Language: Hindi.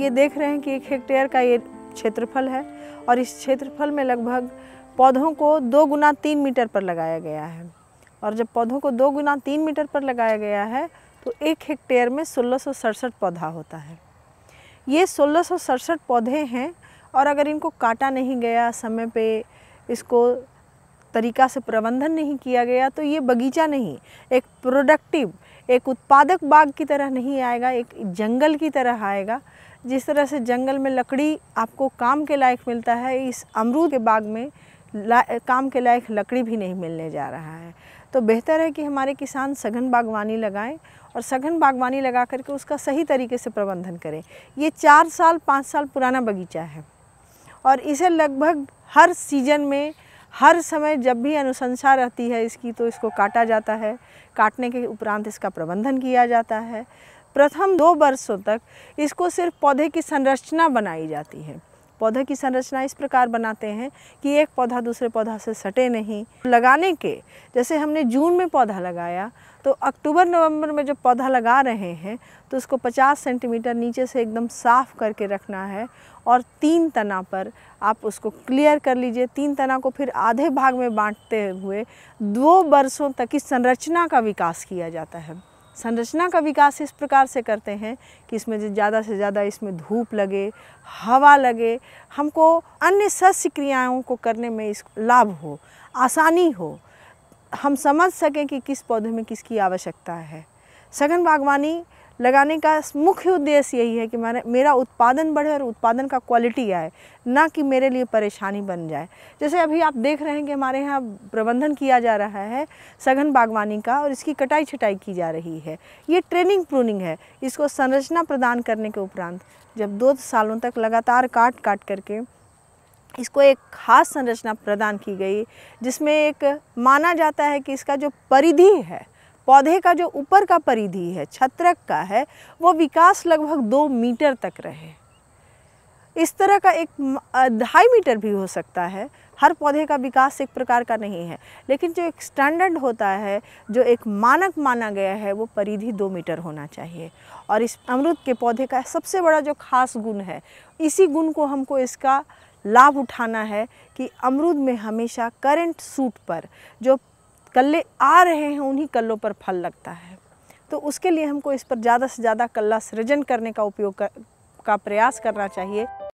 ये देख रहे हैं कि एक हेक्टेयर का ये क्षेत्रफल है और इस क्षेत्रफल में लगभग पौधों को दो गुना तीन मीटर पर लगाया गया है और जब पौधों को दो गुना तीन मीटर पर लगाया गया है तो एक हेक्टेयर में सोलह पौधा होता है ये सोलह पौधे हैं और अगर इनको काटा नहीं गया समय पे इसको तरीका से प्रबंधन नहीं किया गया तो ये बगीचा नहीं एक प्रोडक्टिव एक उत्पादक बाग की तरह नहीं आएगा एक जंगल की तरह आएगा जिस तरह से जंगल में लकड़ी आपको काम के लायक मिलता है इस अमरूद के बाग में काम के लायक लकड़ी भी नहीं मिलने जा रहा है तो बेहतर है कि हमारे किसान सघन बागवानी लगाएं और सघन बागवानी लगा करके उसका सही तरीके से प्रबंधन करें ये चार साल पाँच साल पुराना बगीचा है और इसे लगभग हर सीजन में हर समय जब भी अनुशंसा रहती है इसकी तो इसको काटा जाता है काटने के उपरांत इसका प्रबंधन किया जाता है प्रथम दो वर्षों तक इसको सिर्फ पौधे की संरचना बनाई जाती है पौधे की संरचना इस प्रकार बनाते हैं कि एक पौधा दूसरे पौधा से सटे नहीं लगाने के जैसे हमने जून में पौधा लगाया तो अक्टूबर नवंबर में जब पौधा लगा रहे हैं तो उसको 50 सेंटीमीटर नीचे से एकदम साफ़ करके रखना है और तीन तना पर आप उसको क्लियर कर लीजिए तीन तना को फिर आधे भाग में बांटते हुए दो वर्षों तक इस संरचना का विकास किया जाता है संरचना का विकास इस प्रकार से करते हैं कि इसमें ज़्यादा से ज़्यादा इसमें धूप लगे हवा लगे हमको अन्य सस्य क्रियाओं को करने में इस लाभ हो आसानी हो हम समझ सकें कि किस पौधे में किसकी आवश्यकता है सघन बागवानी लगाने का मुख्य उद्देश्य यही है कि मैंने मेरा उत्पादन बढ़े और उत्पादन का क्वालिटी आए ना कि मेरे लिए परेशानी बन जाए जैसे अभी आप देख रहे हैं कि हमारे यहाँ प्रबंधन किया जा रहा है सघन बागवानी का और इसकी कटाई छटाई की जा रही है ये ट्रेनिंग प्रूनिंग है इसको संरचना प्रदान करने के उपरांत जब दो सालों तक लगातार काट काट करके इसको एक खास संरचना प्रदान की गई जिसमें एक माना जाता है कि इसका जो परिधि है पौधे का जो ऊपर का परिधि है छत्रक का है वो विकास लगभग दो मीटर तक रहे इस तरह का एक ढाई मीटर भी हो सकता है हर पौधे का विकास एक प्रकार का नहीं है लेकिन जो एक स्टैंडर्ड होता है जो एक मानक माना गया है वो परिधि दो मीटर होना चाहिए और इस अमरुद के पौधे का सबसे बड़ा जो खास गुण है इसी गुण को हमको इसका लाभ उठाना है कि अमरूद में हमेशा करंट सूट पर जो कल्ले आ रहे हैं उन्हीं कल्लों पर फल लगता है तो उसके लिए हमको इस पर ज़्यादा से ज़्यादा कल्ला सृजन करने का उपयोग कर, का प्रयास करना चाहिए